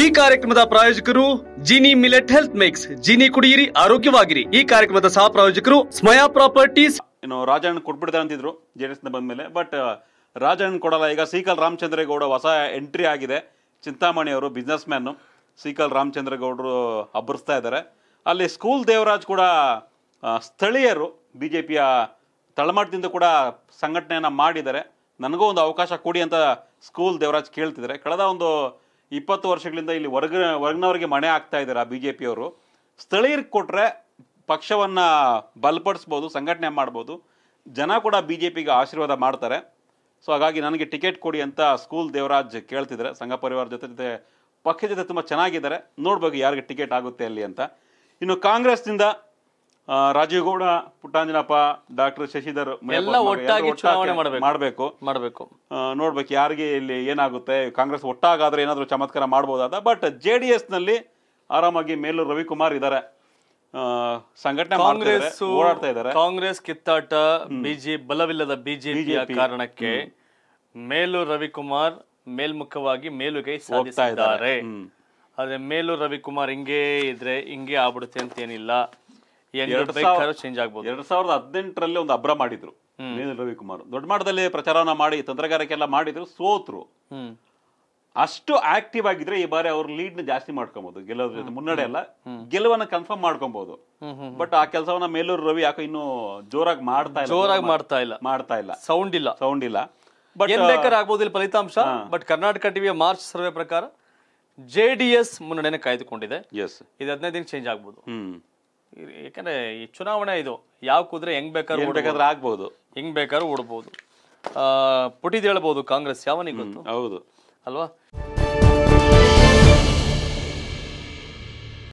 ಈ ಕಾರ್ಯಕ್ರಮದ ಪ್ರಾಯೋಜಕರು Jini millet health mix Jini ಕುಡಿಯಿರಿ ಆರೋಗ್ಯವಾಗಿರಿ ಈ ಕಾರ್ಯಕ್ರಮದ ಸಹ ಪ್ರಾಯೋಜಕರು ಸ್ಮಯಾ ಪ್ರಾಪರ್ಟೀಸ್ ಏನು ರಾಜಣ್ಣ ಕೊಟ್ಬಿಡ್ತಾರೆ ಅಂತಿದ್ರು ಎಸ್ ಬಂದ ಮೇಲೆ ಬಟ್ ರಾಜಣ್ಣ ಕೊಡಲ್ಲ ಈಗ ಸೀಕಲ್ ರಾಮಚಂದ್ರೇಗೌಡ ಹೊಸ ಎಂಟ್ರಿ ಆಗಿದೆ ಚಿಂತಾಮಣಿ ಅವರು ಬಿಸ್ನೆಸ್ ಮ್ಯಾನ್ ಸೀಕಲ್ ರಾಮಚಂದ್ರೇಗೌಡರು ಅಬ್ಬರಿಸ್ತಾ ಇದ್ದಾರೆ ಅಲ್ಲಿ ಸ್ಕೂಲ್ ದೇವರಾಜ್ ಕೂಡ ಸ್ಥಳೀಯರು ಬಿ ಜೆ ಪಿಯ ತಳಮಟ್ಟದಿಂದ ಕೂಡ ಸಂಘಟನೆಯನ್ನು ಮಾಡಿದ್ದಾರೆ ನನಗೂ ಒಂದು ಅವಕಾಶ ಕೊಡಿ ಅಂತ ಸ್ಕೂಲ್ ದೇವರಾಜ್ ಕೇಳ್ತಿದ್ದಾರೆ ಕಳೆದ ಒಂದು ಇಪ್ಪತ್ತು ವರ್ಷಗಳಿಂದ ಇಲ್ಲಿ ವರ್ಗ ಹೊರಗಿನವರಿಗೆ ಮಣೆ ಆಗ್ತಾ ಇದ್ದಾರೆ ಆ ಬಿ ಜೆ ಪಿಯವರು ಸ್ಥಳೀಯರಿಗೆ ಕೊಟ್ಟರೆ ಪಕ್ಷವನ್ನು ಬಲಪಡಿಸ್ಬೋದು ಸಂಘಟನೆ ಮಾಡ್ಬೋದು ಜನ ಕೂಡ ಬಿ ಜೆ ಪಿಗೆ ಆಶೀರ್ವಾದ ಮಾಡ್ತಾರೆ ಸೊ ಹಾಗಾಗಿ ನನಗೆ ಟಿಕೆಟ್ ಕೊಡಿ ಅಂತ ಸ್ಕೂಲ್ ದೇವರಾಜ್ ಕೇಳ್ತಿದ್ದಾರೆ ಸಂಘ ಪರಿವಾರ ಜೊತೆ ಜೊತೆ ಪಕ್ಷ ಜೊತೆ ತುಂಬ ಚೆನ್ನಾಗಿದ್ದಾರೆ ನೋಡ್ಬೇಕು ಯಾರಿಗೆ ಟಿಕೆಟ್ ಆಗುತ್ತೆ ಅಲ್ಲಿ ಅಂತ ಇನ್ನು ಕಾಂಗ್ರೆಸ್ನಿಂದ ರಾಜೀವ್ ಗೌಡ ಪುಟ್ಟಾಂಜನಪ್ಪ ಡಾಕ್ಟರ್ ಶಶಿಧರ್ ಎಲ್ಲ ಒಟ್ಟಾಗಿ ಚುನಾವಣೆ ಮಾಡಬೇಕು ಮಾಡಬೇಕು ಮಾಡಬೇಕು ನೋಡ್ಬೇಕು ಯಾರಿಗೆ ಇಲ್ಲಿ ಏನಾಗುತ್ತೆ ಕಾಂಗ್ರೆಸ್ ಒಟ್ಟಾಗಾದ್ರೆ ಏನಾದರೂ ಚಮತ್ಕಾರ ಮಾಡಬಹುದಾದ ಬಟ್ ಜೆ ಡಿ ಎಸ್ ನಲ್ಲಿ ಆರಾಮಾಗಿ ಮೇಲೂ ರವಿಕುಮಾರ್ ಇದ್ದಾರೆ ಸಂಘಟನೆ ಕಾಂಗ್ರೆಸ್ ಓಡಾಡ್ತಾ ಇದ್ದಾರೆ ಕಾಂಗ್ರೆಸ್ ಕಿತ್ತಾಟ ಬಿಜೆ ಬಲವಿಲ್ಲದ ಬಿಜೆಪಿಯ ಕಾರಣಕ್ಕೆ ಮೇಲು ರವಿಕುಮಾರ್ ಮೇಲ್ಮುಖವಾಗಿ ಮೇಲುಗೈ ಸಾಧಿಸ್ತಾ ಇದ್ದಾರೆ ಆದ್ರೆ ಮೇಲು ರವಿಕುಮಾರ್ ಹಿಂಗೇ ಇದ್ರೆ ಹಿಂಗೆ ಆಗ್ಬಿಡುತ್ತೆ ಅಂತ ಏನಿಲ್ಲ ಚೇಂಜ್ ಆಗ್ಬೋದು ಎರಡ್ ಸಾವಿರದ ಹದಿನೆಂಟರಲ್ಲಿ ಒಂದು ಅಬ್ರ ಮಾಡಿದ್ರು ರವಿಕುಮಾರ್ ದೊಡ್ಡ ಮಟ್ಟದಲ್ಲಿ ಪ್ರಚಾರನ ಮಾಡಿ ತಂತ್ರಗಾರಿಕೆ ಎಲ್ಲ ಮಾಡಿದ್ರು ಸೋತ್ರು ಅಷ್ಟು ಆಕ್ಟಿವ್ ಆಗಿದ್ರೆ ಈ ಬಾರಿ ಅವ್ರ ಲೀಡ್ ನ ಜಾಸ್ತಿ ಮಾಡ್ಕೊಬಹುದು ಗೆಲ್ಲೋದ್ರ ಜೊತೆ ಮುನ್ನಡೆ ಗೆಲುವನ್ನ ಕನ್ಫರ್ಮ್ ಮಾಡ್ಕೊಬಹುದು ಬಟ್ ಆ ಕೆಲಸವನ್ನ ಮೇಲೂರು ರವಿ ಯಾಕೋ ಇನ್ನು ಜೋರಾಗಿ ಮಾಡ್ತಾ ಇಲ್ಲ ಜೋರಾಗಿ ಮಾಡ್ತಾ ಇಲ್ಲ ಮಾಡ್ತಾ ಇಲ್ಲ ಸೌಂಡ್ ಇಲ್ಲ ಸೌಂಡ್ ಇಲ್ಲ ಬಟ್ ಏನ್ ಬೇಕಾದ್ರೆ ಆಗ್ಬೋದು ಫಲಿತಾಂಶ ಬಟ್ ಕರ್ನಾಟಕ ಟಿವಿಯ ಮಾರ್ಚ್ ಸರ್ವೆ ಪ್ರಕಾರ ಜೆ ಡಿ ಎಸ್ ಮುನ್ನಡೆಯನ್ನು ಕಾಯ್ದುಕೊಂಡಿದೆ ಎಸ್ ಇದು ಹದಿನೈದು ದಿನ ಚೇಂಜ್ ಆಗ್ಬೋದು ಯಾಕಂದ್ರೆ ಈ ಚುನಾವಣೆ ಇದು ಯಾವ ಕುದುರೆ ಹೆಂಗ್ ಬೇಕಾದ್ರೂ ಬೇಕಾದ್ರೆ ಆಗ್ಬಹುದು ಹೆಂಗ್ ಬೇಕಾದ್ರೂ ಓಡ್ಬೋದು ಪುಟಿದೇಳ್ಬೋದು ಕಾಂಗ್ರೆಸ್ ಯಾವನಿಗೆ ಗೊತ್ತು ಹೌದು ಅಲ್ವಾ